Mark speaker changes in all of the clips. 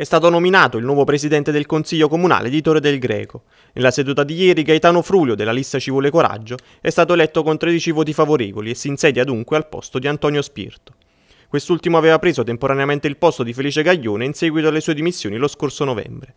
Speaker 1: è stato nominato il nuovo presidente del Consiglio Comunale di Torre del Greco. Nella seduta di ieri Gaetano Frulio della lista Ci vuole coraggio è stato eletto con 13 voti favorevoli e si insedia dunque al posto di Antonio Spirto. Quest'ultimo aveva preso temporaneamente il posto di Felice Gaglione in seguito alle sue dimissioni lo scorso novembre.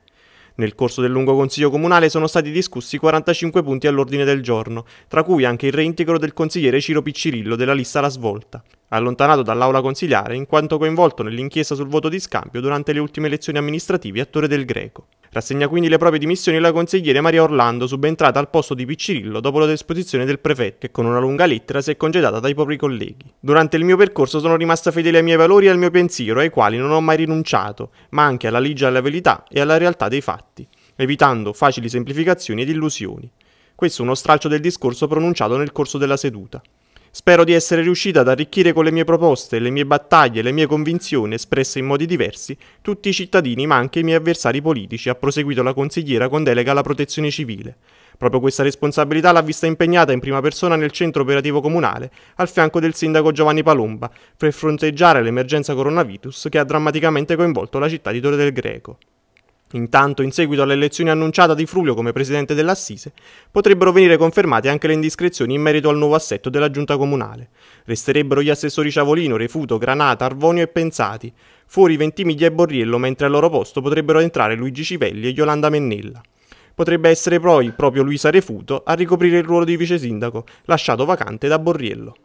Speaker 1: Nel corso del lungo consiglio comunale sono stati discussi 45 punti all'ordine del giorno, tra cui anche il reintegro del consigliere Ciro Piccirillo della lista La Svolta allontanato dall'aula consiliare in quanto coinvolto nell'inchiesta sul voto di scambio durante le ultime elezioni amministrative a Torre del Greco. Rassegna quindi le proprie dimissioni la consigliere Maria Orlando, subentrata al posto di Piccirillo dopo la disposizione del prefetto, che con una lunga lettera si è congedata dai propri colleghi. Durante il mio percorso sono rimasta fedele ai miei valori e al mio pensiero, ai quali non ho mai rinunciato, ma anche alla legge alla verità e alla realtà dei fatti, evitando facili semplificazioni ed illusioni. Questo è uno stralcio del discorso pronunciato nel corso della seduta. Spero di essere riuscita ad arricchire con le mie proposte, le mie battaglie, le mie convinzioni espresse in modi diversi tutti i cittadini ma anche i miei avversari politici, ha proseguito la consigliera con delega alla protezione civile. Proprio questa responsabilità l'ha vista impegnata in prima persona nel centro operativo comunale, al fianco del sindaco Giovanni Palomba, per fronteggiare l'emergenza coronavirus che ha drammaticamente coinvolto la città di Torre del Greco. Intanto, in seguito all'elezione annunciata di Frulio come presidente dell'Assise, potrebbero venire confermate anche le indiscrezioni in merito al nuovo assetto della giunta comunale. Resterebbero gli assessori Ciavolino, Refuto, Granata, Arvonio e Pensati, fuori Ventimiglia e Borriello, mentre al loro posto potrebbero entrare Luigi Civelli e Yolanda Mennella. Potrebbe essere poi proprio Luisa Refuto a ricoprire il ruolo di vice sindaco, lasciato vacante da Borriello.